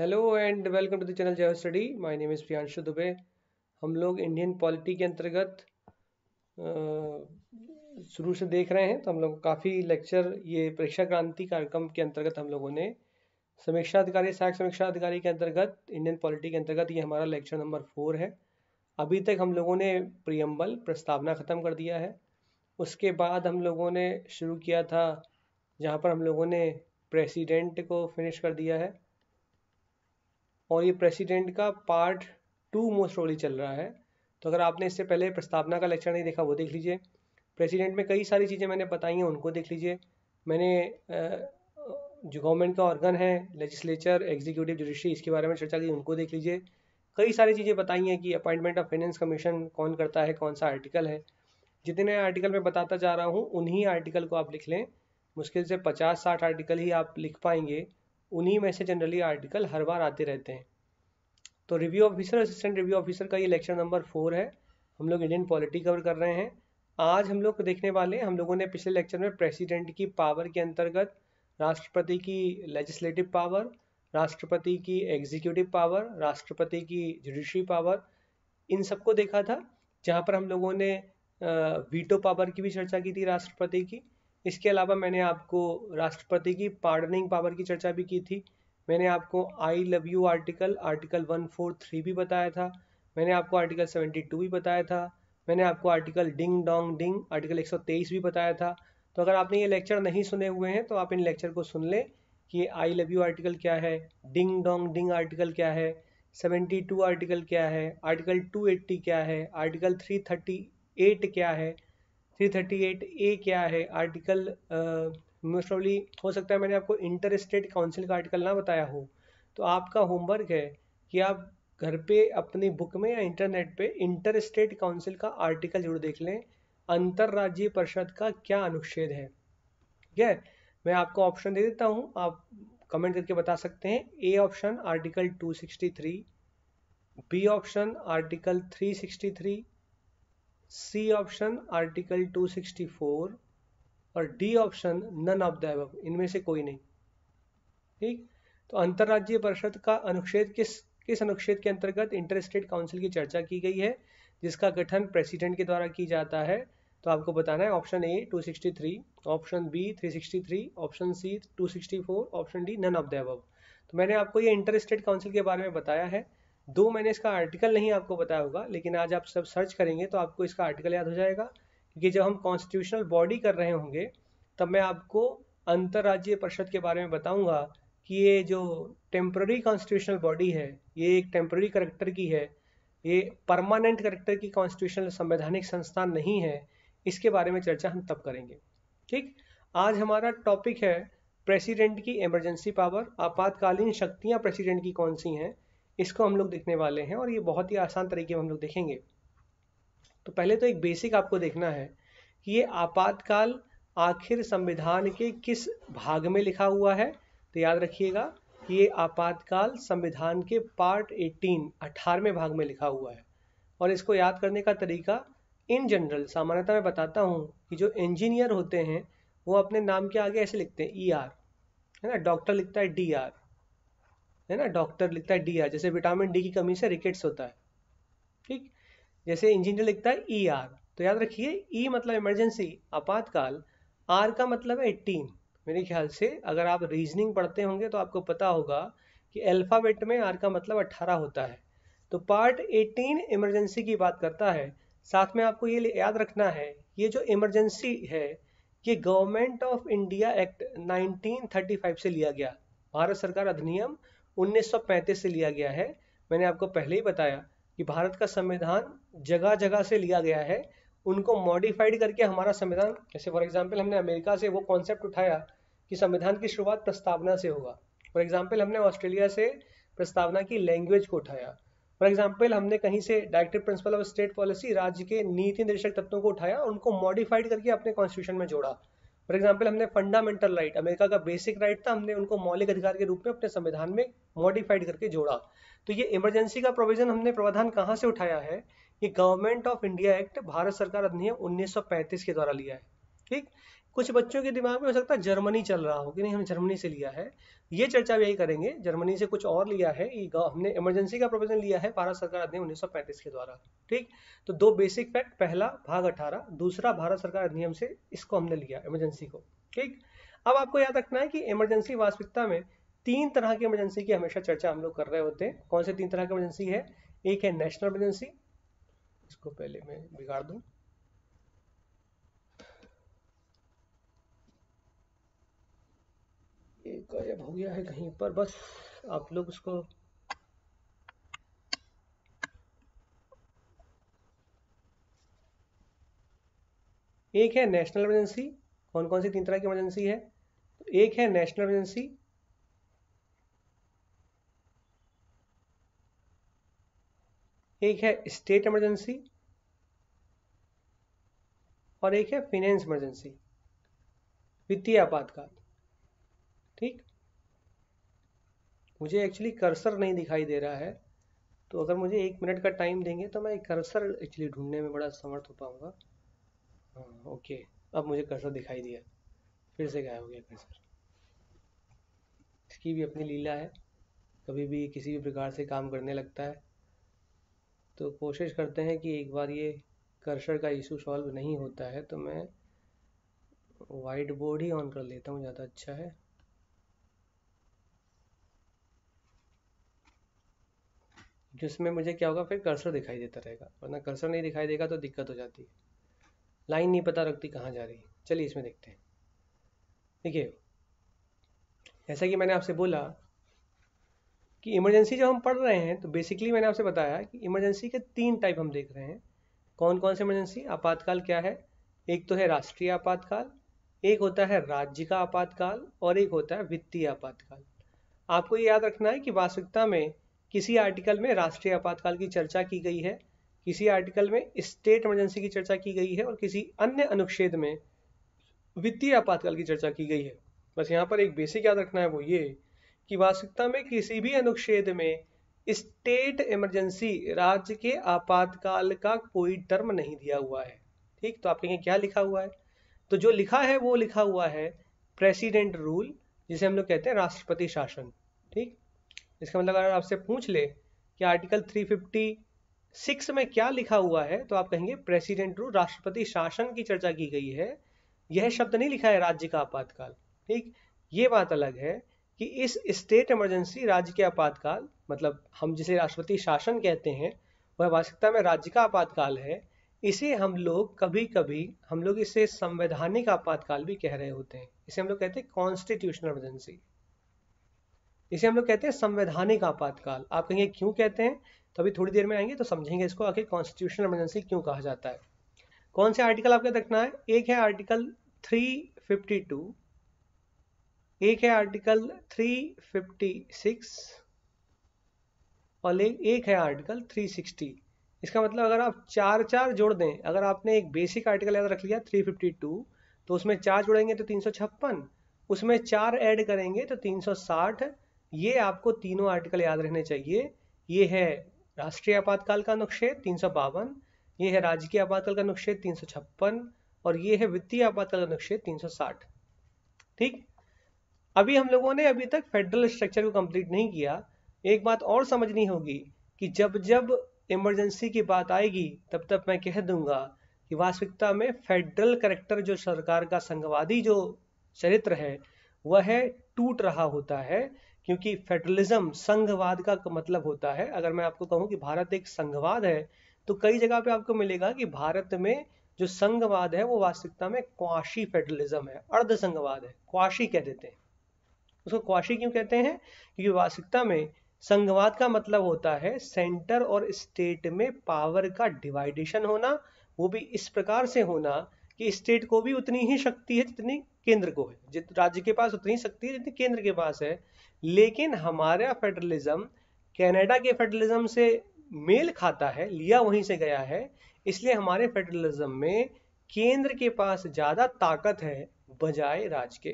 hello and welcome to the channel Jai study my name is Priyanshu Dubey हम लोग Indian polity के अंतर्गत शुरू से देख रहे हैं तो हम लोग काफ़ी लेक्चर ये परीक्षा क्रांति कार्यक्रम के अंतर्गत हम लोगों ने समीक्षा अधिकारी सहायक समीक्षा अधिकारी के अंतर्गत इंडियन पॉलिटी के अंतर्गत ये हमारा लेक्चर नंबर फोर है अभी तक हम लोगों ने प्रियम्बल प्रस्तावना ख़त्म कर दिया है उसके बाद हम लोगों ने शुरू किया था जहाँ पर हम लोगों ने प्रेसिडेंट को फिनिश कर दिया है और ये प्रेसिडेंट का पार्ट टू मोस्ट प्रोबली चल रहा है तो अगर आपने इससे पहले प्रस्तावना का लेक्चर नहीं देखा वो देख लीजिए प्रेसिडेंट में कई सारी चीज़ें मैंने बताई हैं उनको देख लीजिए मैंने जो गवर्नमेंट का ऑर्गन है लेजिस्लेचर एग्जीक्यूटिव जुडिशरी इसके बारे में चर्चा की उनको देख लीजिए कई सारी चीज़ें बताई हैं कि अपॉइंटमेंट ऑफ फाइनेंस कमीशन कौन करता है कौन सा आर्टिकल है जितने आर्टिकल मैं बताता जा रहा हूँ उन्हीं आर्टिकल को आप लिख लें मुश्किल से पचास साठ आर्टिकल ही आप लिख पाएंगे उन्हीं में से जनरली आर्टिकल हर बार आते रहते हैं तो review officer assistant review officer का ये लेक्चर नंबर फोर है हम लोग इंडियन पॉलिटी कवर कर रहे हैं आज हम लोग देखने वाले हैं हम लोगों ने पिछले लेक्चर में प्रेसिडेंट की पावर के अंतर्गत राष्ट्रपति की लेजिस्लेटिव पावर राष्ट्रपति की एग्जीक्यूटिव पावर राष्ट्रपति की जुडिशरी पावर इन सबको देखा था जहाँ पर हम लोगों ने वीटो पावर की भी चर्चा की थी राष्ट्रपति की इसके अलावा मैंने आपको राष्ट्रपति की पार्डनिंग पावर की चर्चा भी की थी मैंने आपको I love you article article 143 भी बताया था मैंने आपको आर्टिकल 72 भी बताया था मैंने आपको article ding dong ding article 123 भी बताया था तो अगर आपने ये लेक्चर नहीं सुने हुए हैं तो आप इन लेक्चर को सुन लें कि आई लव यू आर्टिकल क्या है डिंग डोंग डिंग आर्टिकल क्या है 72 आर्टिकल क्या है आर्टिकल 280 क्या है आर्टिकल 338 क्या है 338 ए क्या है आर्टिकल मोस्ट ऑफली हो सकता है मैंने आपको इंटर स्टेट काउंसिल का आर्टिकल ना बताया हो तो आपका होमवर्क है कि आप घर पे अपनी बुक में या इंटरनेट पे इंटर स्टेट काउंसिल का आर्टिकल जरूर देख लें अंतर्राज्यीय परिषद का क्या अनुच्छेद है ठीक है मैं आपको ऑप्शन दे देता हूँ आप कमेंट करके बता सकते हैं A option article 263 B option article 363 C option article 264 और D option none of the इनमें से कोई नहीं ठीक तो अंतर्राज्यीय परिषद का अनुच्छेद किस किस अनुच्छेद के अंतर्गत इंटरस्टेट काउंसिल की चर्चा की गई है जिसका गठन प्रेसिडेंट के द्वारा की जाता है तो आपको बताना है option A 263 option B 363 option C 264 option D none of the तो मैंने आपको ये इंटर स्टेट काउंसिल के बारे में बताया है दो मैंने इसका आर्टिकल नहीं आपको बताया होगा लेकिन आज आप सब सर्च करेंगे तो आपको इसका आर्टिकल याद हो जाएगा क्योंकि जब हम कॉन्स्टिट्यूशनल बॉडी कर रहे होंगे तब मैं आपको अंतर्राज्यीय परिषद के बारे में बताऊंगा कि ये जो टेम्प्ररी कॉन्स्टिट्यूशनल बॉडी है ये एक टेम्प्ररी करेक्टर की है ये परमानेंट करेक्टर की कॉन्स्टिट्यूशनल संवैधानिक संस्थान नहीं है इसके बारे में चर्चा हम तब करेंगे ठीक आज हमारा टॉपिक है प्रेसिडेंट की इमरजेंसी पावर आपातकालीन शक्तियां प्रेसिडेंट की कौन सी हैं इसको हम लोग देखने वाले हैं और ये बहुत ही आसान तरीके में हम लोग देखेंगे तो पहले तो एक बेसिक आपको देखना है कि ये आपातकाल आखिर संविधान के किस भाग में लिखा हुआ है तो याद रखिएगा ये आपातकाल संविधान के पार्ट 18 अठारहवें भाग में लिखा हुआ है और इसको याद करने का तरीका इन जनरल सामान्यतः मैं बताता हूँ कि जो इंजीनियर होते हैं वो अपने नाम के आगे ऐसे लिखते हैं ई e आर है ना डॉक्टर लिखता है डी आर है ना डॉक्टर लिखता है डी आर जैसे विटामिन डी की कमी से रिकेट्स होता है ठीक जैसे इंजीनियर लिखता है ई e आर तो याद रखिए ई e मतलब इमरजेंसी आपातकाल आर का मतलब है एट्टीन मेरे ख्याल से अगर आप रीजनिंग पढ़ते होंगे तो आपको पता होगा कि अल्फ़ाबेट में आर का मतलब अट्ठारह होता है तो पार्ट एटीन इमरजेंसी की बात करता है साथ में आपको ये याद रखना है ये जो इमरजेंसी है ये गवर्नमेंट ऑफ इंडिया एक्ट 1935 से लिया गया भारत सरकार अधिनियम 1935 से लिया गया है मैंने आपको पहले ही बताया कि भारत का संविधान जगह जगह से लिया गया है उनको मॉडिफाइड करके हमारा संविधान जैसे फॉर एग्जाम्पल हमने अमेरिका से वो कॉन्सेप्ट उठाया कि संविधान की शुरुआत प्रस्तावना से होगा फॉर एग्जाम्पल हमने ऑस्ट्रेलिया से प्रस्तावना की लैंग्वेज को उठाया फॉर एग्जाम्पल हमने कहीं से directive principle of state policy राज्य के नीति निर्देशक तत्वों को उठाया और उनको मॉडिफाइड करके अपने कॉन्स्टिट्यूशन में जोड़ा फॉर एग्जाम्पल हमने फंडामेंटल राइट अमेरिका का बेसिक राइट था हमने उनको मौलिक अधिकार के रूप में अपने संविधान में मॉडिफाइड करके जोड़ा तो ये इमरजेंसी का प्रोविजन हमने प्रावधान कहाँ से उठाया है ये government of India act Bharat सरकार अधिनियम 1935 के द्वारा लिया है ठीक कुछ बच्चों के दिमाग में हो सकता है जर्मनी चल रहा हो कि नहीं हमने जर्मनी से लिया है ये चर्चा भी यही करेंगे जर्मनी से कुछ और लिया है हमने इमरजेंसी का प्रोविजन लिया है भारत सरकार अधिनियम उन्नीस के द्वारा ठीक तो दो बेसिक फैक्ट पहला भाग अठारह दूसरा भारत सरकार अधिनियम से इसको हमने लिया इमरजेंसी को ठीक अब आपको याद रखना है कि इमरजेंसी वास्तविकता में तीन तरह की इमरजेंसी की हमेशा चर्चा हम लोग कर रहे होते हैं कौन से तीन तरह की इमरजेंसी है एक है नेशनल इमरजेंसी इसको पहले मैं बिगाड़ दूँ ये गायब हो गया है कहीं पर बस आप लोग उसको एक है नेशनल इमरजेंसी कौन कौन सी तीन तरह की इमरजेंसी है तो एक है नेशनल इमरजेंसी एक है स्टेट इमरजेंसी और एक है फिनेंस इमरजेंसी वित्तीय आपातकाल ठीक मुझे एक्चुअली कर्सर नहीं दिखाई दे रहा है तो अगर मुझे एक मिनट का टाइम देंगे तो मैं कर्सर एक्चुअली ढूंढने में बड़ा समर्थ हो पाऊंगा हाँ ओके अब मुझे कर्सर दिखाई दिया फिर से गायब हो गया कर्सर इसकी भी अपनी लीला है कभी भी किसी भी प्रकार से काम करने लगता है तो कोशिश करते हैं कि एक बार ये कर्सर का इशू सॉल्व नहीं होता है तो मैं वाइट बोर्ड ही ऑन कर लेता हूँ ज़्यादा अच्छा है जिसमें मुझे क्या होगा फिर कर्सर दिखाई देता रहेगा वरना कर्सर नहीं दिखाई देगा तो दिक्कत हो जाती है लाइन नहीं पता रखती कहाँ जा रही है चलिए इसमें देखते हैं देखिए जैसा कि मैंने आपसे बोला कि इमरजेंसी जब हम पढ़ रहे हैं तो बेसिकली मैंने आपसे बताया कि इमरजेंसी के तीन टाइप हम देख रहे हैं कौन कौन से इमरजेंसी आपातकाल क्या है एक तो है राष्ट्रीय आपातकाल एक होता है राज्य का आपातकाल और एक होता है वित्तीय आपातकाल आपको ये याद रखना है कि वास्तविकता में किसी आर्टिकल में राष्ट्रीय आपातकाल की चर्चा की गई है किसी आर्टिकल में स्टेट इमरजेंसी की चर्चा की गई है और किसी अन्य अनुच्छेद में वित्तीय आपातकाल की चर्चा की गई है बस यहाँ पर एक बेसिक याद रखना है वो ये कि वास्तविकता में किसी भी अनुच्छेद में स्टेट इमरजेंसी राज्य के आपातकाल का कोई टर्म नहीं दिया हुआ है ठीक तो आप कहें क्या लिखा हुआ है तो जो लिखा है वो लिखा हुआ है प्रेसिडेंट रूल जिसे हम लोग कहते हैं राष्ट्रपति शासन ठीक इसका मतलब अगर आपसे पूछ ले कि आर्टिकल 356 में क्या लिखा हुआ है तो आप कहेंगे प्रेसिडेंट रू राष्ट्रपति शासन की चर्चा की गई है यह शब्द नहीं लिखा है राज्य का आपातकाल ठीक ये बात अलग है कि इस स्टेट इमरजेंसी राज्य के आपातकाल मतलब हम जिसे राष्ट्रपति शासन कहते हैं वह वास्तविकता में राज्य का आपातकाल है इसे हम लोग कभी कभी हम लोग इसे संवैधानिक आपातकाल भी कह रहे होते हैं इसे हम लोग कहते हैं कॉन्स्टिट्यूशनल इमरजेंसी इसे हम लोग कहते हैं संवैधानिक आपातकाल आप कहेंगे क्यों कहते हैं तो अभी थोड़ी देर में आएंगे तो समझेंगे इसको आखिर कॉन्स्टिट्यूशनल इमरजेंसी क्यों कहा जाता है कौन से आर्टिकल आपको देखना है एक है आर्टिकल 352 एक है आर्टिकल 356 और एक है आर्टिकल 360 इसका मतलब अगर आप चार चार जोड़ दें अगर आपने एक बेसिक आर्टिकल याद रख लिया 352 तो उसमें चार जोड़ेंगे तो तीन उसमें चार ऐड करेंगे तो साठ ये आपको तीनों आर्टिकल याद रहने चाहिए ये है राष्ट्रीय आपातकाल का अनुच्छेद तीन सौ बावन ये है राजकीय आपातकाल का अनुच्छेद तीन सौ छप्पन और ये है वित्तीय आपातकाल का सौ साठ ठीक अभी हम लोगों ने अभी तक फेडरल स्ट्रक्चर को कंप्लीट नहीं किया एक बात और समझनी होगी कि जब जब इमरजेंसी की बात आएगी तब तब मैं कह दूंगा कि वास्तविकता में फेडरल करेक्टर जो सरकार का संघवादी जो चरित्र है वह टूट रहा होता है क्योंकि फेडरलिज्म संघवाद का मतलब होता है अगर मैं आपको कहूँ कि भारत एक संघवाद है तो कई जगह पे आपको मिलेगा कि भारत में जो संघवाद है वो वास्तविकता में क्वाशी फेडरलिज्म है अर्ध संघवाद है क्वाशी कह देते हैं उसको क्वाशी क्यों कहते हैं क्योंकि वास्तविकता में संघवाद का मतलब होता है सेंटर और स्टेट में पावर का डिवाइडेशन होना वो भी इस प्रकार से होना कि स्टेट को भी उतनी ही शक्ति है जितनी केंद्र को है राज्य के पास उतनी शक्ति है जितनी केंद्र के पास है लेकिन हमारा फेडरलिज्म कनाडा के फेडरलिज्म से मेल खाता है लिया वहीं से गया है इसलिए हमारे फेडरलिज्म में केंद्र के पास ज्यादा ताकत है बजाय राज्य के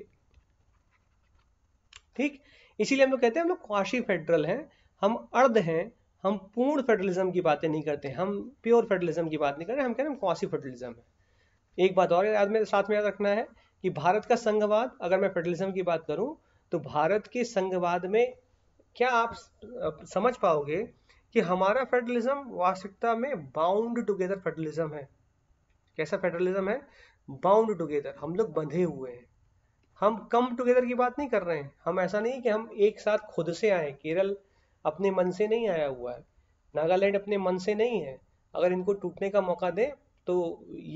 ठीक इसीलिए हम लोग कहते हैं हम लोग क्वाशी फेडरल हैं हम अर्ध हैं हम पूर्ण फेडरलिज्म की बातें नहीं करते हम प्योर फेडरलिज्म की बात नहीं कर रहे हम कह रहे हैं क्वासी फेडरलिज्म है एक बात और याद में साथ में याद रखना है कि भारत का संघवाद अगर मैं फेडरलिज्म की बात करूं तो भारत के संघवाद में क्या आप समझ पाओगे कि हमारा फेडरलिज्म वास्तविकता में बाउंड टुगेदर फेडरलिज्म है कैसा फेडरलिज्म है बाउंड टुगेदर हम लोग बंधे हुए हैं हम कम टुगेदर की बात नहीं कर रहे हैं हम ऐसा नहीं कि हम एक साथ खुद से आए केरल अपने मन से नहीं आया हुआ है नागालैंड अपने मन से नहीं है अगर इनको टूटने का मौका दें तो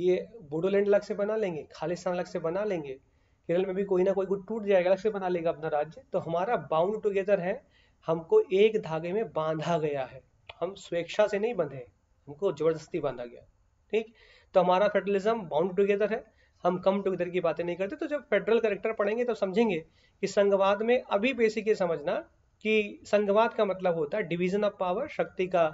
ये बोडोलैंड अलग से बना लेंगे खालिस्तान अलग से बना लेंगे केरल में भी कोई ना कोई गुट टूट जाएगा अलग से बना लेगा अपना राज्य तो हमारा बाउंड टुगेदर है हमको एक धागे में बांधा गया है हम स्वेच्छा से नहीं बंधे हमको जबरदस्ती बांधा गया ठीक तो हमारा फेडरलिज्म बाउंड टुगेदर है हम कम टुगेदर की बातें नहीं करते तो जब फेडरल करेक्टर पढ़ेंगे तो समझेंगे कि संघवाद में अभी बेसिक ये समझना कि संघवाद का मतलब होता है डिवीजन ऑफ पावर शक्ति का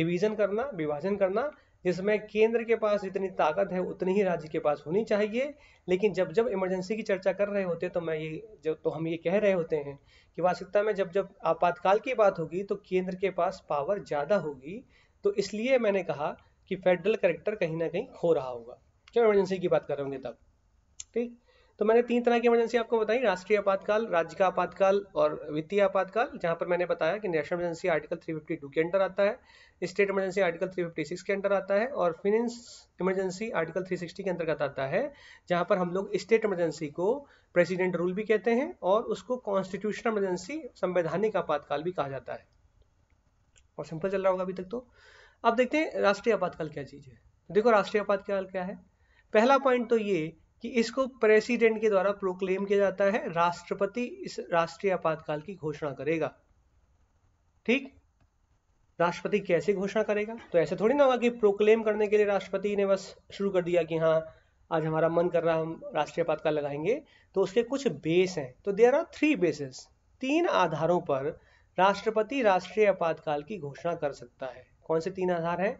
डिवीजन करना विभाजन करना जिसमें केंद्र के पास जितनी ताकत है उतनी ही राज्य के पास होनी चाहिए लेकिन जब जब इमरजेंसी की चर्चा कर रहे होते तो मैं ये जब तो हम ये कह रहे होते हैं कि वास्तविकता में जब जब आपातकाल की बात होगी तो केंद्र के पास पावर ज़्यादा होगी तो इसलिए मैंने कहा कि फेडरल करेक्टर कहीं ना कहीं खो रहा होगा जब इमरजेंसी की बात कर रहे होंगे तब ठीक तो मैंने तीन तरह की इमरजेंसी आपको बताई राष्ट्रीय आपातकाल राज्य का आपातकाल और वित्तीय आपातकाल जहां पर मैंने बताया कि नेशनल इमरजेंसी आर्टिकल 352 के अंडर आता है स्टेट इमरजेंसी आर्टिकल 356 के अंडर आता है और फिनेंस इमरजेंसी आर्टिकल 360 के अंतर्गत आता है जहां पर हम लोग स्टेट इमरजेंसी को प्रेसिडेंट रूल भी कहते हैं और उसको कॉन्स्टिट्यूशनल इमरजेंसी संवैधानिक आपातकाल भी कहा जाता है और सिंपल चल रहा होगा अभी तक तो अब देखते हैं राष्ट्रीय आपातकाल क्या चीज़ है देखो राष्ट्रीय आपातकाल क्या है पहला पॉइंट तो ये कि इसको प्रेसिडेंट के द्वारा प्रोक्लेम किया जाता है राष्ट्रपति इस राष्ट्रीय आपातकाल की घोषणा करेगा ठीक राष्ट्रपति कैसे घोषणा करेगा तो ऐसे थोड़ी ना होगा कि प्रोक्लेम करने के लिए राष्ट्रपति ने बस शुरू कर दिया कि हाँ आज हमारा मन कर रहा हम राष्ट्रीय आपातकाल लगाएंगे तो उसके कुछ बेस हैं तो देर आर थ्री बेसिस तीन आधारों पर राष्ट्रपति राष्ट्रीय आपातकाल की घोषणा कर सकता है कौन से तीन आधार हैं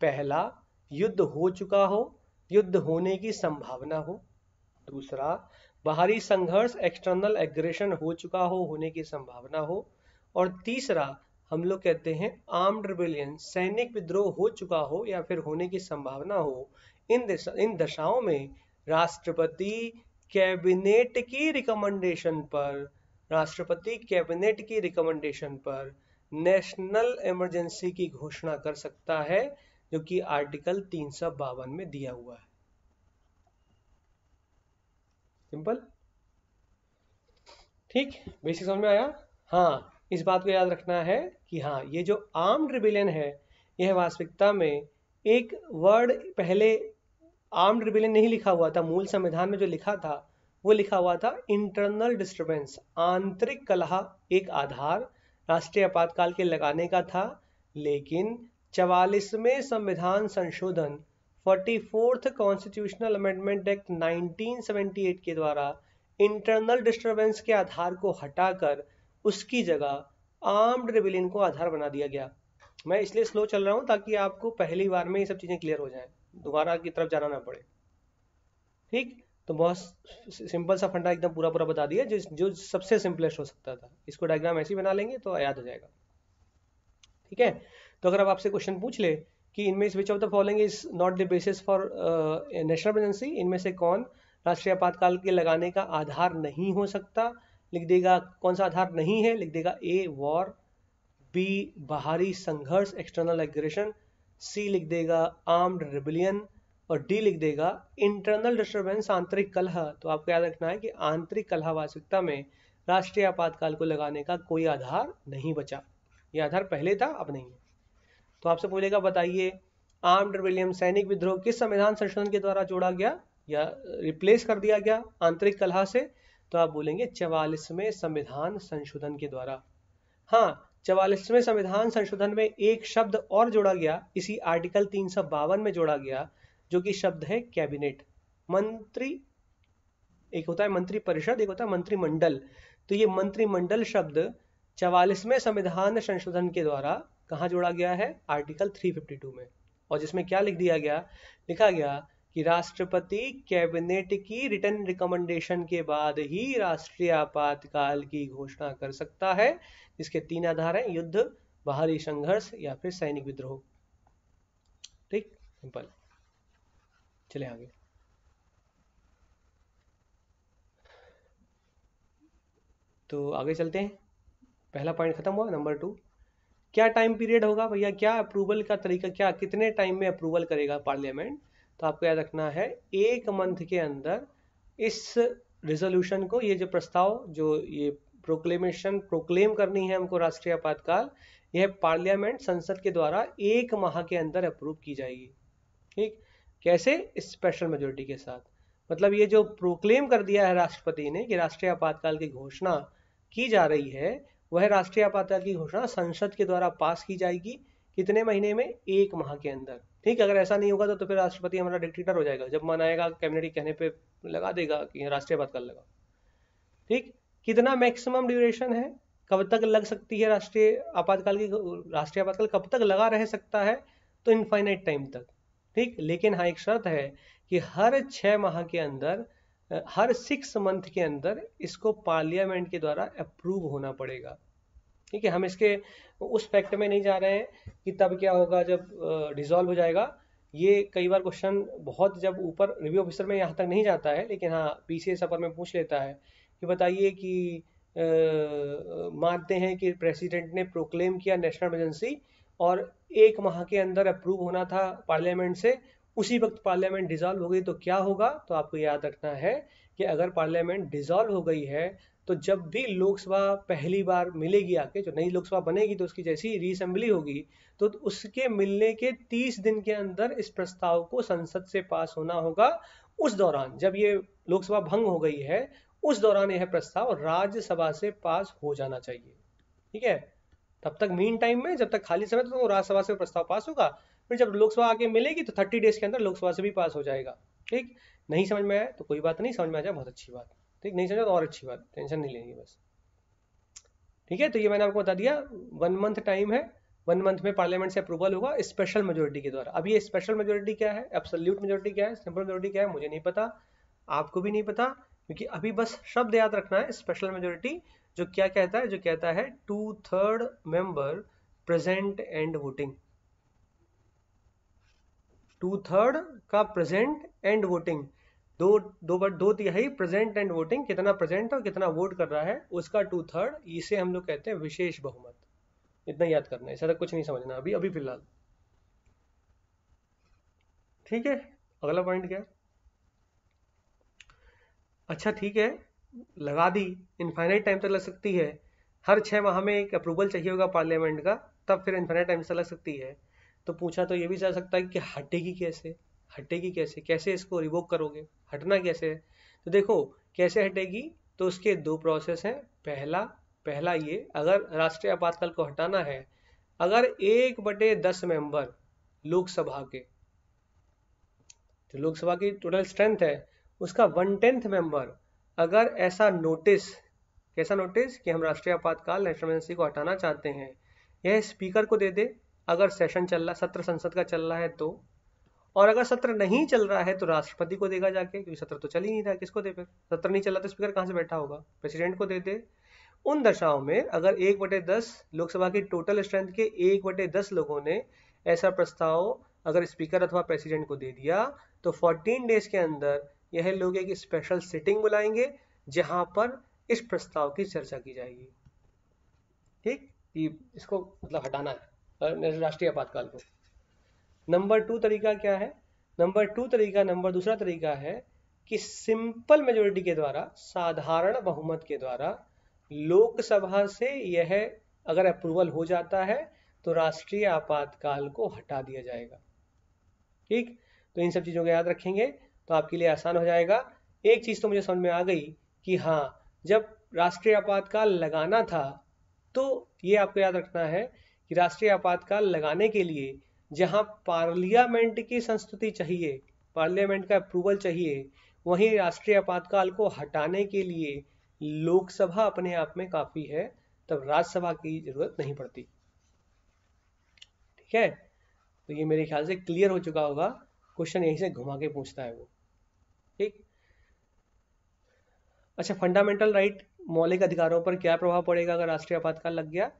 पहला युद्ध हो चुका हो युद्ध होने की संभावना हो दूसरा बाहरी संघर्ष एक्सटर्नल एग्रेशन हो चुका हो होने की संभावना हो और तीसरा हम लोग कहते हैं आर्म्ड रिबेलियन सैनिक विद्रोह हो चुका हो या फिर होने की संभावना हो इन दशा, इन दशाओं में राष्ट्रपति कैबिनेट की रिकमेंडेशन पर राष्ट्रपति कैबिनेट की रिकमेंडेशन पर नेशनल इमरजेंसी की घोषणा कर सकता है जो कि आर्टिकल तीन में दिया हुआ है सिंपल ठीक बेसिक समझ में आया हाँ इस बात को याद रखना है कि हाँ ये जो आर्म रिबिलियन है यह वास्तविकता में एक वर्ड पहले आर्म रिबिलियन नहीं लिखा हुआ था मूल संविधान में जो लिखा था वो लिखा हुआ था इंटरनल डिस्टरबेंस आंतरिक कलह एक आधार राष्ट्रीय आपातकाल के लगाने का था लेकिन चवालीसवें संविधान संशोधन forty fourth constitutional amendment act 1978 के द्वारा इंटरनल डिस्टरबेंस के आधार को हटाकर उसकी जगह आर्म्ड रिविलियन को आधार बना दिया गया मैं इसलिए स्लो चल रहा हूं ताकि आपको पहली बार में ये सब चीज़ें क्लियर हो जाए दोबारा की तरफ जाना ना पड़े ठीक तो बहुत सिंपल सा फंडा एकदम पूरा पूरा बता दिया जो जो सबसे सिंपलेस्ट हो सकता था इसको डायग्राम ऐसे बना लेंगे तो याद हो जाएगा ठीक है तो अगर अब आपसे क्वेश्चन पूछ ले कि इनमें से which of the following is not the basis for national emergency इनमें से कौन राष्ट्रीय आपातकाल के लगाने का आधार नहीं हो सकता लिख देगा कौन सा आधार नहीं है लिख देगा ए वॉर बी बाहरी संघर्ष एक्सटर्नल एग्रेशन सी लिख देगा आर्म्ड रिबिलियन और डी लिख देगा इंटरनल डिस्टर्बेंस आंतरिक कलह तो आपको याद रखना है कि आंतरिक कलह वास्तविकता में राष्ट्रीय आपातकाल को लगाने का कोई आधार नहीं बचा यह आधार पहले था अब नहीं है तो आपसे पूछेगा बताइए आर्म्ड विलियम सैनिक विद्रोह किस संविधान संशोधन के द्वारा जोड़ा गया या रिप्लेस कर दिया गया आंतरिक कलह से तो आप बोलेंगे चवालीसवें संविधान संशोधन के द्वारा हाँ चवालीसवें संविधान संशोधन में एक शब्द और जोड़ा गया इसी आर्टिकल तीन में जोड़ा गया जो कि शब्द है कैबिनेट मंत्री एक होता है मंत्री परिषद एक होता है मंत्रिमंडल तो ये मंत्रिमंडल शब्द चवालीसवें संविधान संशोधन के द्वारा कहाँ जोड़ा गया है आर्टिकल 352 में और जिसमें क्या लिख दिया गया लिखा गया कि राष्ट्रपति कैबिनेट की रिटर्न रिकमेंडेशन के बाद ही राष्ट्रीय आपातकाल की घोषणा कर सकता है जिसके तीन आधार हैं युद्ध बाहरी संघर्ष या फिर सैनिक विद्रोह ठीक सिंपल चले आगे तो आगे चलते हैं पहला पॉइंट खत्म हुआ नंबर टू क्या टाइम पीरियड होगा भैया क्या अप्रूवल का तरीका क्या कितने टाइम में अप्रूवल करेगा पार्लियामेंट तो आपको याद रखना है एक मंथ के अंदर इस रिजोल्यूशन को ये जो प्रस्ताव जो ये प्रोक्लेमेशन प्रोक्लेम करनी है हमको राष्ट्रीय आपातकाल यह पार्लियामेंट संसद के द्वारा एक माह के अंदर अप्रूव की जाएगी ठीक कैसे स्पेशल मेजोरिटी के साथ मतलब ये जो प्रोक्लेम कर दिया है राष्ट्रपति ने कि राष्ट्रीय आपातकाल की घोषणा की जा रही है वह राष्ट्रीय आपातकाल की घोषणा संसद के द्वारा पास की जाएगी कितने महीने में एक माह के अंदर ठीक है अगर ऐसा नहीं होगा तो, तो फिर राष्ट्रपति हमारा डिक्टेटर हो जाएगा जब मन आएगा कैबिनेट के कहने पे लगा देगा कि राष्ट्रीय आपातकाल लगा ठीक कितना मैक्सिमम ड्यूरेशन है कब तक लग सकती है राष्ट्रीय आपातकाल की राष्ट्रीय आपातकाल कब तक लगा रह सकता है तो इनफाइनाइट टाइम तक ठीक लेकिन हाँ एक शर्त है कि हर छह माह के अंदर हर सिक्स मंथ के अंदर इसको पार्लियामेंट के द्वारा अप्रूव होना पड़ेगा ठीक है हम इसके उस फैक्ट में नहीं जा रहे हैं कि तब क्या होगा जब डिजॉल्व हो जाएगा ये कई बार क्वेश्चन बहुत जब ऊपर रिव्यू ऑफिसर में यहाँ तक नहीं जाता है लेकिन हाँ पी सी सफर में पूछ लेता है कि बताइए कि मानते हैं कि प्रेसिडेंट ने प्रोक्लेम किया नेशनल इमरजेंसी और एक माह के अंदर अप्रूव होना था पार्लियामेंट से उसी वक्त पार्लियामेंट डिजॉल्व हो गई तो क्या होगा तो आपको याद रखना है कि अगर पार्लियामेंट डिजॉल्व हो गई है तो जब भी लोकसभा पहली बार मिलेगी आके जो नई लोकसभा बनेगी तो उसकी जैसी रीअसेंबली होगी तो उसके मिलने के 30 दिन के अंदर इस प्रस्ताव को संसद से पास होना होगा उस दौरान जब ये लोकसभा भंग हो गई है उस दौरान यह प्रस्ताव राज्यसभा से पास हो जाना चाहिए ठीक है तब तक मीन टाइम में जब तक खाली समय तो, तो राज्यसभा से प्रस्ताव पास होगा फिर जब लोकसभा आके मिलेगी तो थर्टी डेज के अंदर लोकसभा से भी पास हो जाएगा ठीक नहीं समझ में आया तो कोई बात नहीं समझ में आ जाए बहुत अच्छी बात ठीक नहीं समझा तो और अच्छी बात टेंशन नहीं लेंगे बस ठीक है तो ये मैंने आपको बता दिया वन मंथ टाइम है वन मंथ में पार्लियामेंट से अप्रूवल होगा स्पेशल मेजोरिटी के द्वारा अब ये स्पेशल मेजोरिटी क्या है एब्सोल्यूट मेजोरिटी क्या है सिंपल मेजोरिटी क्या है मुझे नहीं पता आपको भी नहीं पता क्योंकि अभी बस शब्द याद रखना है स्पेशल मेजोरिटी जो क्या कहता है जो कहता है two third member present and voting two third का प्रेजेंट एंड वोटिंग दो दो बट दो तिहाई प्रेजेंट एंड वोटिंग कितना प्रेजेंट और कितना वोट कर रहा है उसका टू थर्ड इसे हम लोग कहते हैं विशेष बहुमत इतना याद करना है ऐसा तो कुछ नहीं समझना अभी अभी फिलहाल ठीक है अगला पॉइंट क्या अच्छा ठीक है लगा दी इनफाइनाइट टाइम तक लग सकती है हर छह माह में एक अप्रूवल चाहिए होगा पार्लियामेंट का तब फिर इनफाइनाइट टाइम से लग सकती है तो पूछा तो ये भी जा सकता है कि हटेगी कैसे हटेगी कैसे कैसे इसको रिवोक करोगे हटना कैसे है तो देखो कैसे हटेगी तो उसके दो प्रोसेस हैं पहला पहला ये अगर राष्ट्रीय आपातकाल को हटाना है अगर एक बटे दस मेंबर लोकसभा के जो तो लोकसभा की टोटल स्ट्रेंथ है उसका वन टेंथ मेंबर अगर ऐसा नोटिस कैसा नोटिस कि हम राष्ट्रीय आपातकाल नेशनल इमरजेंसी को हटाना चाहते हैं यह स्पीकर को दे दे अगर सेशन चल रहा सत्र संसद का चल रहा है तो और अगर सत्र नहीं चल रहा है तो राष्ट्रपति को देगा जाके क्योंकि सत्र तो चल ही नहीं रहा किसको दे फिर सत्र नहीं चल रहा तो स्पीकर कहाँ से बैठा होगा प्रेसिडेंट को दे दे उन दशाओं में अगर एक बटे दस लोकसभा की टोटल स्ट्रेंथ के एक बटे दस लोगों ने ऐसा प्रस्ताव अगर स्पीकर अथवा प्रेसिडेंट को दे दिया तो फोर्टीन डेज के अंदर यह लोग एक स्पेशल सिटिंग बुलाएंगे जहां पर इस प्रस्ताव की चर्चा की जाएगी ठीक इसको मतलब हटाना है राष्ट्रीय आपातकाल को नंबर टू तरीका क्या है नंबर टू तरीका नंबर दूसरा तरीका है कि सिंपल मेजोरिटी के द्वारा साधारण बहुमत के द्वारा लोकसभा से यह अगर अप्रूवल हो जाता है तो राष्ट्रीय आपातकाल को हटा दिया जाएगा ठीक तो इन सब चीज़ों को याद रखेंगे तो आपके लिए आसान हो जाएगा एक चीज़ तो मुझे समझ में आ गई कि हाँ जब राष्ट्रीय आपातकाल लगाना था तो ये आपको याद रखना है कि राष्ट्रीय आपातकाल लगाने के लिए जहां पार्लियामेंट की संस्तुति चाहिए पार्लियामेंट का अप्रूवल चाहिए वहीं राष्ट्रीय आपातकाल को हटाने के लिए लोकसभा अपने आप में काफी है तब राज्यसभा की जरूरत नहीं पड़ती ठीक है तो ये मेरे ख्याल से क्लियर हो चुका होगा क्वेश्चन यहीं से घुमा के पूछता है वो ठीक अच्छा फंडामेंटल राइट मौलिक अधिकारों पर क्या प्रभाव पड़ेगा अगर राष्ट्रीय आपातकाल लग गया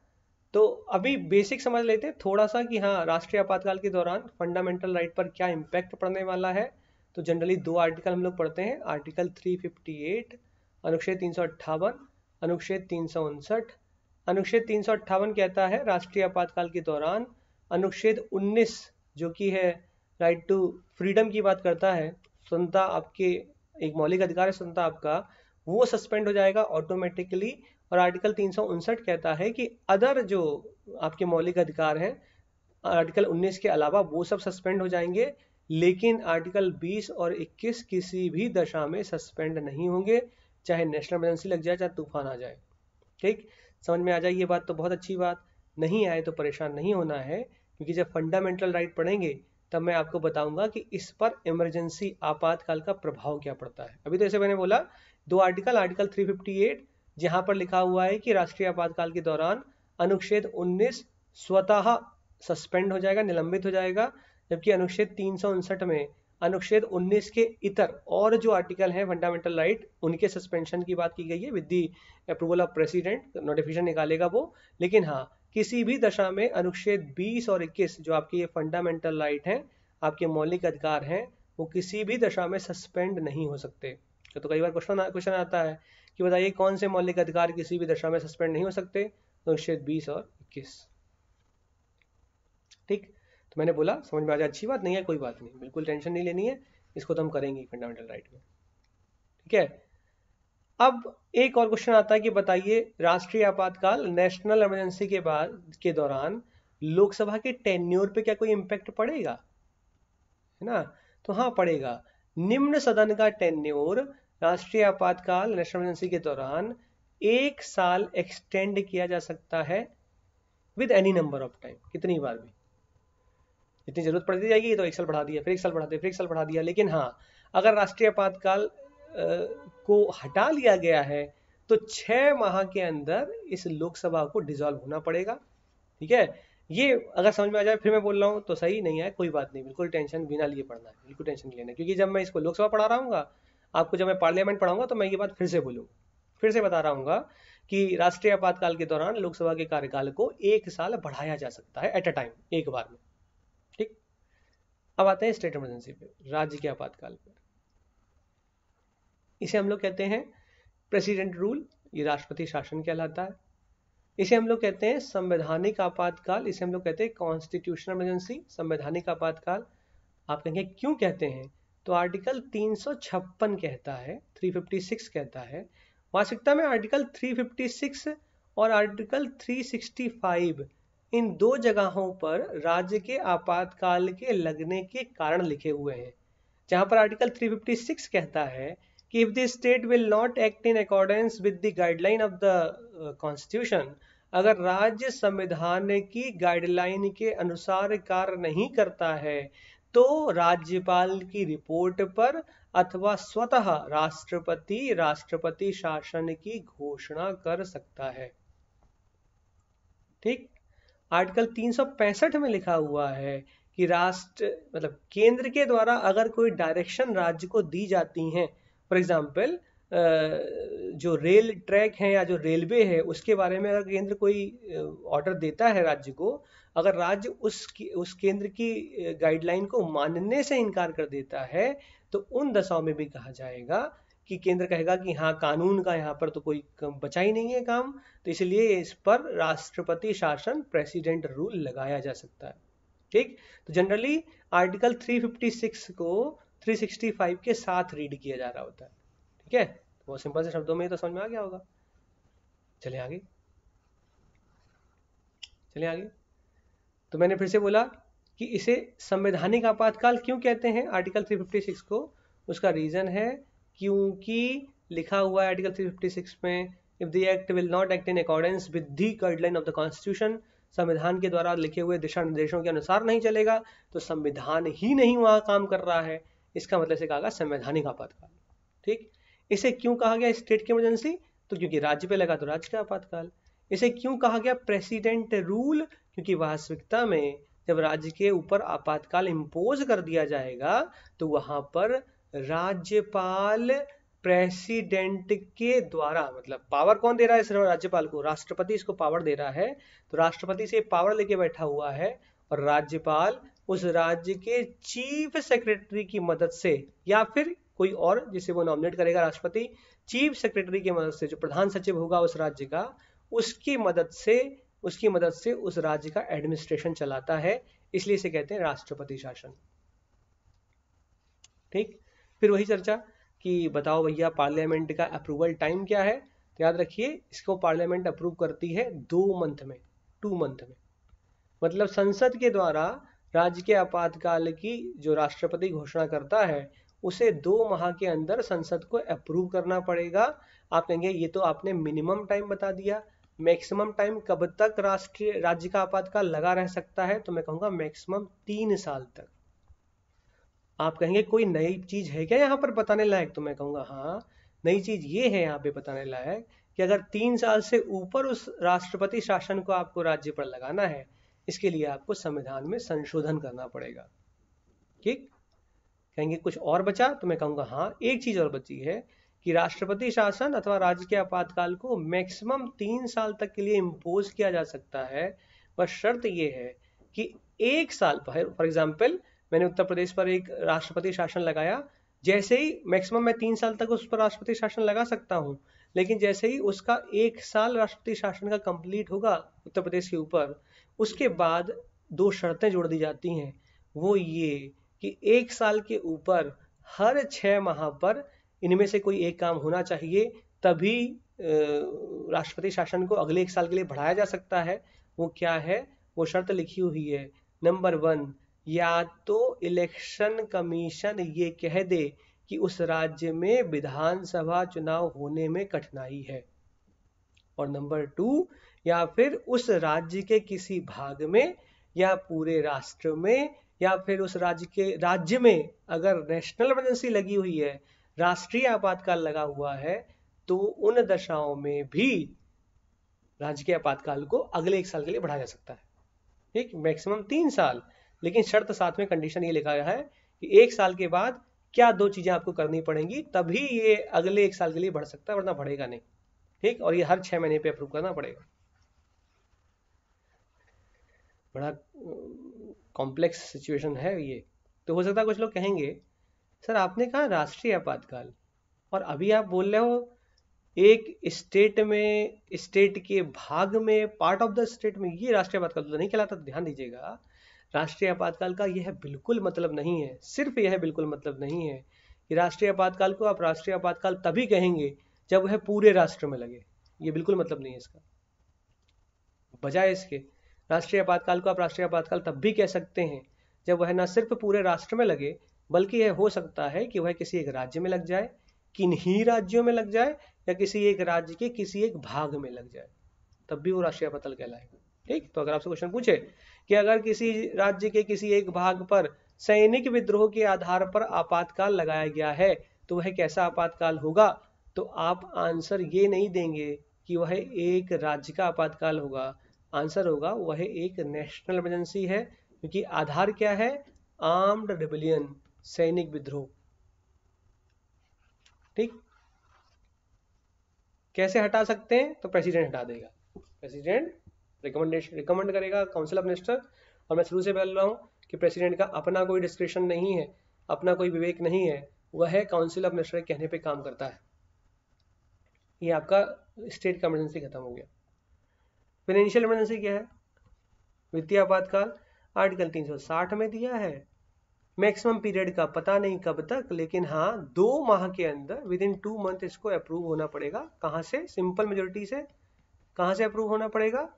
तो अभी बेसिक समझ लेते हैं थोड़ा सा कि हाँ राष्ट्रीय आपातकाल के दौरान फंडामेंटल राइट पर क्या इम्पैक्ट पड़ने वाला है तो जनरली दो आर्टिकल हम लोग पढ़ते हैं आर्टिकल 358 अनुच्छेद तीन अनुच्छेद तीन अनुच्छेद तीन कहता है राष्ट्रीय आपातकाल के दौरान अनुच्छेद उन्नीस जो कि है राइट टू फ्रीडम की बात करता है स्वतंत्रता आपके एक मौलिक अधिकार है स्वतंत्रता आपका वो सस्पेंड हो जाएगा ऑटोमेटिकली और आर्टिकल तीन कहता है कि अदर जो आपके मौलिक अधिकार हैं आर्टिकल 19 के अलावा वो सब सस्पेंड हो जाएंगे लेकिन आर्टिकल 20 और 21 किसी भी दशा में सस्पेंड नहीं होंगे चाहे नेशनल इमरजेंसी लग जाए चाहे तूफान आ जाए ठीक समझ में आ जाए ये बात तो बहुत अच्छी बात नहीं आए तो परेशान नहीं होना है क्योंकि जब फंडामेंटल राइट पढ़ेंगे तब मैं आपको बताऊंगा कि इस पर इमरजेंसी आपातकाल का प्रभाव क्या पड़ता है अभी तो ऐसे मैंने बोला दो आर्टिकल आर्टिकल 358 जहां पर लिखा हुआ है कि राष्ट्रीय आपातकाल के दौरान अनुच्छेद 19 स्वतः सस्पेंड हो जाएगा निलंबित हो जाएगा जबकि अनुच्छेद तीन में अनुच्छेद 19 के इतर और जो आर्टिकल हैं फंडामेंटल राइट उनके सस्पेंशन की बात की गई है with the approval of president notification निकालेगा वो लेकिन हाँ किसी भी दशा में अनुच्छेद 20 और 21 जो आपके ये फंडामेंटल राइट हैं आपके मौलिक अधिकार हैं वो किसी भी दशा में सस्पेंड नहीं हो सकते तो कई बार क्वेश्चन क्वेश्चन आता है कि बताइए कौन से मौलिक अधिकार किसी भी दशा में सस्पेंड नहीं हो सकते अनुच्छेद तो बीस और इक्कीस ठीक तो मैंने बोला समझ में आ जाए अच्छी बात नहीं है कोई बात नहीं बिल्कुल टेंशन नहीं लेनी है इसको तो हम करेंगे फंडामेंटल राइट में ठीक है अब एक और क्वेश्चन आता है कि बताइए राष्ट्रीय आपातकाल नेशनल इमरजेंसी के बाद के दौरान लोकसभा के टेन्योर पे क्या कोई इम्पैक्ट पड़ेगा है ना तो हाँ पड़ेगा निम्न सदन का टेन्योर राष्ट्रीय आपातकाल नेशनल इमरजेंसी के दौरान एक साल एक्सटेंड किया जा सकता है with any number of time कितनी बार भी जितनी जरूरत पड़ती जाएगी तो एक साल बढ़ा दिया फिर एक साल बढ़ा दिया फिर एक साल बढ़ा दिया लेकिन हाँ अगर राष्ट्रीय आपातकाल को हटा लिया गया है तो छह माह के अंदर इस लोकसभा को डिजॉल्व होना पड़ेगा ठीक है ये अगर समझ में आ जाए फिर मैं बोल रहा हूँ तो सही नहीं है कोई बात नहीं बिल्कुल टेंशन बिना लिए पढ़ना है बिल्कुल टेंशन लेना क्योंकि जब मैं इसको लोकसभा पढ़ा रहा हूँ आपको जब मैं पार्लियामेंट पढ़ाऊंगा तो मैं ये बात फिर से बोलूंगा फिर से बता रहा हूँ कि राष्ट्रीय आपातकाल के दौरान लोकसभा के कार्यकाल को एक साल बढ़ाया जा सकता है एट अ टाइम एक बार में ठीक अब आते हैं स्टेट इमरजेंसी पे राज्य के आपातकाल पर इसे हम लोग कहते हैं प्रेसिडेंट रूल ये राष्ट्रपति शासन कहलाता है इसे हम लोग कहते हैं संवैधानिक आपातकाल इसे हम लोग कहते हैं कॉन्स्टिट्यूशनल इमरजेंसी संवैधानिक आपातकाल आप कहेंगे क्यों कहते हैं तो आर्टिकल 356 कहता है 356 कहता है वार्षिकता में आर्टिकल 356 और आर्टिकल 365 इन दो जगहों पर राज्य के आपातकाल के लगने के कारण लिखे हुए हैं जहां पर आर्टिकल 356 कहता है कि if the state will not act in accordance with the guideline of the constitution अगर राज्य संविधान की गाइडलाइन के अनुसार कार्य नहीं करता है तो राज्यपाल की रिपोर्ट पर अथवा स्वतः राष्ट्रपति राष्ट्रपति शासन की घोषणा कर सकता है ठीक आर्टिकल 365 में लिखा हुआ है कि राष्ट्र मतलब केंद्र के द्वारा अगर कोई डायरेक्शन राज्य को दी जाती है फॉर एग्जाम्पल जो रेल ट्रैक है या जो रेलवे है उसके बारे में अगर केंद्र कोई ऑर्डर देता है राज्य को अगर राज्य उस उस केंद्र की गाइडलाइन को मानने से इनकार कर देता है तो उन दशाओं में भी कहा जाएगा कि केंद्र कहेगा कि हाँ कानून का यहाँ पर तो कोई बचा ही नहीं है काम तो इसलिए इस पर राष्ट्रपति शासन प्रेसिडेंट रूल लगाया जा सकता है ठीक तो जनरली आर्टिकल 356 को 365 के साथ रीड किया जा रहा होता है ठीक है वो तो सिंपल से शब्दों में तो समझ में आ गया होगा चले आगे चले आगे तो मैंने फिर से बोला कि इसे संवैधानिक आपातकाल क्यों कहते हैं आर्टिकल 356 को उसका रीज़न है क्योंकि लिखा हुआ है आर्टिकल 356 में if the act will not act in accordance with the guideline of the constitution संविधान के द्वारा लिखे हुए दिशा निर्देशों के अनुसार नहीं चलेगा तो संविधान ही नहीं वहां काम कर रहा है इसका मतलब से कहा गया संवैधानिक आपातकाल ठीक इसे क्यों कहा गया स्टेट की इमरजेंसी तो क्योंकि राज्य पे लगा तो राज्य का आपातकाल इसे क्यों कहा गया प्रेसिडेंट रूल क्योंकि वास्तविकता में जब राज्य के ऊपर आपातकाल इम्पोज कर दिया जाएगा तो वहां पर राज्यपाल प्रेसिडेंट के द्वारा मतलब पावर कौन दे रहा है सिर्फ राज्यपाल को राष्ट्रपति इसको पावर दे रहा है तो राष्ट्रपति से पावर लेके बैठा हुआ है और राज्यपाल उस राज्य के चीफ सेक्रेटरी की मदद से या फिर कोई और जिसे वो नॉमिनेट करेगा राष्ट्रपति चीफ सेक्रेटरी की मदद से जो प्रधान सचिव होगा उस राज्य का उसकी मदद से उसकी मदद से उस राज्य का एडमिनिस्ट्रेशन चलाता है इसलिए इसे कहते हैं राष्ट्रपति शासन ठीक फिर वही चर्चा कि बताओ भैया पार्लियामेंट का अप्रूवल टाइम क्या है तो याद रखिए इसको पार्लियामेंट अप्रूव करती है दो मंथ में टू मंथ में मतलब संसद के द्वारा राज्य के आपातकाल की जो राष्ट्रपति घोषणा करता है उसे दो माह के अंदर संसद को अप्रूव करना पड़ेगा आप कहेंगे ये तो आपने मिनिमम टाइम बता दिया मैक्सिमम टाइम कब तक राष्ट्रीय राज्य का आपातकाल लगा रह सकता है तो मैं कहूंगा मैक्सिमम तीन साल तक आप कहेंगे कोई नई चीज़ है क्या यहाँ पर बताने लायक तो मैं कहूंगा हाँ नई चीज़ ये है यहाँ पे बताने लायक कि अगर तीन साल से ऊपर उस राष्ट्रपति शासन को आपको राज्य पर लगाना है इसके लिए आपको संविधान में संशोधन करना पड़ेगा ठीक कहेंगे कुछ और बचा तो मैं कहूंगा हाँ एक चीज़ और बची है कि राष्ट्रपति शासन अथवा राज्य के आपातकाल को मैक्सिमम तीन साल तक के लिए इम्पोज किया जा सकता है बस शर्त यह है कि एक साल फॉर एग्जाम्पल मैंने उत्तर प्रदेश पर एक राष्ट्रपति शासन लगाया जैसे ही मैक्सिमम मैं तीन साल तक उस पर राष्ट्रपति शासन लगा सकता हूँ लेकिन जैसे ही उसका एक साल राष्ट्रपति शासन का कंप्लीट होगा उत्तर प्रदेश के ऊपर उसके बाद दो शर्तें जोड़ दी जाती हैं वो ये कि एक साल के ऊपर हर छः माह पर इनमें से कोई एक काम होना चाहिए तभी राष्ट्रपति शासन को अगले एक साल के लिए बढ़ाया जा सकता है वो क्या है वो शर्त लिखी हुई है नंबर वन या तो इलेक्शन कमीशन ये कह दे कि उस राज्य में विधानसभा चुनाव होने में कठिनाई है और नंबर टू या फिर उस राज्य के किसी भाग में या पूरे राष्ट्र में या फिर उस राज्य के राज्य में अगर नेशनल इमरजेंसी लगी हुई है राष्ट्रीय आपातकाल लगा हुआ है तो उन दशाओं में भी राज्य के आपातकाल को अगले एक साल के लिए बढ़ाया जा सकता है ठीक मैक्सिमम तीन साल लेकिन शर्त साथ में कंडीशन ये लिखा गया है कि एक साल के बाद क्या दो चीजें आपको करनी पड़ेंगी तभी ये अगले एक साल के लिए बढ़ सकता है वरना बढ़ेगा नहीं ठीक और ये हर छह महीने पे अप्रूव करना पड़ेगा बड़ा कॉम्प्लेक्स सिचुएशन है ये तो हो सकता है कुछ लोग कहेंगे सर आपने कहा राष्ट्रीय आपातकाल और अभी आप बोल रहे हो एक स्टेट में स्टेट के भाग में पार्ट ऑफ द स्टेट में ये राष्ट्रीय आपातकाल तो नहीं कहलाता तो ध्यान दीजिएगा राष्ट्रीय आपातकाल का यह बिल्कुल मतलब नहीं है सिर्फ यह बिल्कुल मतलब नहीं है कि राष्ट्रीय आपातकाल को आप राष्ट्रीय आपातकाल तभी कहेंगे जब वह पूरे राष्ट्र में लगे ये बिल्कुल मतलब नहीं है इसका बजाय इसके राष्ट्रीय आपातकाल को आप राष्ट्रीय आपातकाल तब भी कह सकते हैं जब वह ना सिर्फ पूरे राष्ट्र में लगे बल्कि यह हो सकता है कि वह किसी एक राज्य में लग जाए किन्हीं राज्यों में लग जाए या किसी एक राज्य के किसी एक भाग में लग जाए तब भी वो राष्ट्रीय पतल कहलाएगा ठीक तो अगर आपसे क्वेश्चन पूछे कि अगर किसी राज्य के किसी एक भाग पर सैनिक विद्रोह के आधार पर आपातकाल लगाया गया है तो वह कैसा आपातकाल होगा तो आप आंसर ये नहीं देंगे कि वह एक राज्य का आपातकाल होगा आंसर होगा वह एक नेशनल इमरजेंसी है क्योंकि आधार क्या है आर्म्ड रिबिलियन सैनिक विद्रोह ठीक कैसे हटा सकते हैं तो प्रेसिडेंट हटा देगा प्रेसिडेंट रिकमेंडेशन रिकमेंड करेगा काउंसिल ऑफ मिनिस्टर और मैं शुरू से बोल रहा हूँ कि प्रेसिडेंट का अपना कोई डिस्क्रिप्शन नहीं है अपना कोई विवेक नहीं है वह है काउंसिल ऑफ मिनिस्टर कहने पे काम करता है ये आपका स्टेट का इमरजेंसी खत्म हो गया फाइनेंशियल इमरजेंसी क्या है वित्तीय आपातकाल आर्टिकल 360 में दिया है मैक्सिमम पीरियड का पता नहीं कब तक लेकिन हाँ दो माह के अंदर विद इन टू मंथ इसको अप्रूव होना पड़ेगा कहाँ से सिंपल मेजोरिटी से कहाँ से अप्रूव होना पड़ेगा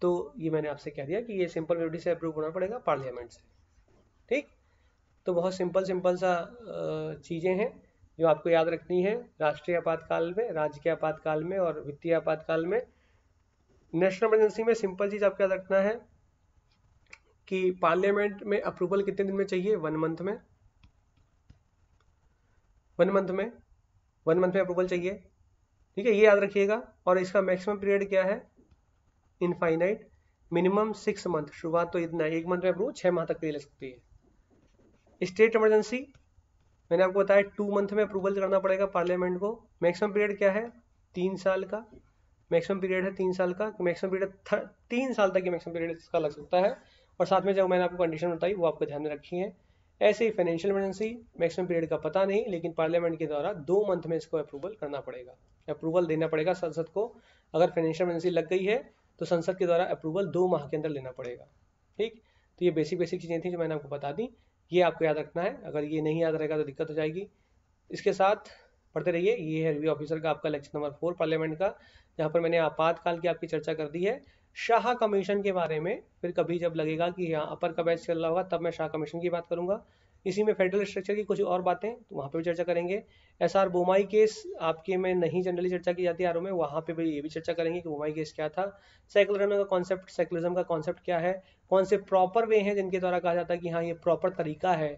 तो ये मैंने आपसे कह दिया कि ये सिंपल मेजोरिटी से अप्रूव होना पड़ेगा पार्लियामेंट से ठीक तो बहुत सिंपल सिंपल सा चीज़ें हैं जो आपको याद रखनी है राष्ट्रीय आपातकाल में राज्य के आपातकाल में और वित्तीय आपातकाल में नेशनल इमरजेंसी में सिंपल चीज़ आपको याद रखना है कि पार्लियामेंट में अप्रूवल कितने दिन में चाहिए वन मंथ में वन मंथ में वन मंथ में अप्रूवल चाहिए ठीक है ये याद रखिएगा और इसका मैक्सिमम पीरियड क्या है इनफाइनाइट मिनिमम सिक्स मंथ शुरुआत तो इतना एक मंथ में अप्रूव छः माह तक के लिए लग सकती है स्टेट इमरजेंसी मैंने आपको बताया टू मंथ में अप्रूवल करना पड़ेगा पार्लियामेंट को मैक्सिमम पीरियड क्या है तीन साल का मैक्सिमम पीरियड है तीन साल का मैक्सिमम पीरियड तीन साल तक ये मैक्सिमम पीरियड इसका लग सकता है और साथ में जो मैंने आपको कंडीशन बताई वो आपको ध्यान में रखी है ऐसे ही फाइनेंशियल इमरजेंसी मैक्सिमम पीरियड का पता नहीं लेकिन पार्लियामेंट के द्वारा दो मंथ में इसको अप्रूवल करना पड़ेगा अप्रूवल देना पड़ेगा संसद को अगर फाइनेंशियल इमरजेंसी लग गई है तो संसद के द्वारा अप्रूवल दो माह के अंदर लेना पड़ेगा ठीक तो ये बेसिक बेसिक चीज़ें थी जो मैंने आपको बता दी ये आपको याद रखना है अगर ये नहीं याद रहेगा तो दिक्कत हो जाएगी इसके साथ पढ़ते रहिए ये है रिव्यू ऑफिसर का आपका लेक्चर नंबर फोर पार्लियामेंट का जहाँ पर मैंने आपातकाल की आपकी चर्चा कर दी है शाह कमीशन के बारे में फिर कभी जब लगेगा कि यहाँ अपर का बैच चल रहा होगा तब मैं शाह कमीशन की बात करूँगा इसी में फेडरल स्ट्रक्चर की कुछ और बातें तो वहाँ पर भी चर्चा करेंगे एस आर बोमाई केस आपके में नहीं जनरली चर्चा की जाती आर में वहाँ पर भी ये भी चर्चा करेंगे कि बोमाई केस क्या था सेकुलरिज्म का कॉन्सेप्ट सेकुलरिज्म का कॉन्सेप्ट क्या है कौन से प्रॉपर वे हैं जिनके द्वारा कहा जाता है कि हाँ ये प्रॉपर तरीका है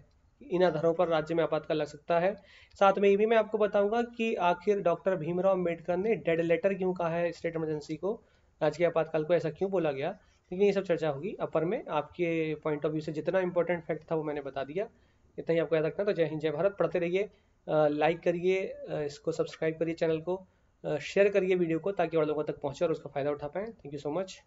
इन आधारों पर राज्य में आपातकाल लग सकता है साथ में ये भी मैं आपको बताऊंगा कि आखिर डॉक्टर भीमराव अम्बेडकर ने डेड लेटर क्यों कहा है स्टेट इमरजेंसी को राजकीय आपातकाल को ऐसा क्यों बोला गया लेकिन ये सब चर्चा होगी अपर में आपके पॉइंट ऑफ व्यू से जितना इंपॉर्टेंट फैक्ट था वो मैंने बता दिया इतना ही आपको याद रखना तो जय हिंद जय भारत पढ़ते रहिए लाइक करिए इसको सब्सक्राइब करिए चैनल को शेयर करिए वीडियो को ताकि और लोगों तक पहुँचे और उसका फ़ायदा उठा पाएँ थैंक यू सो मच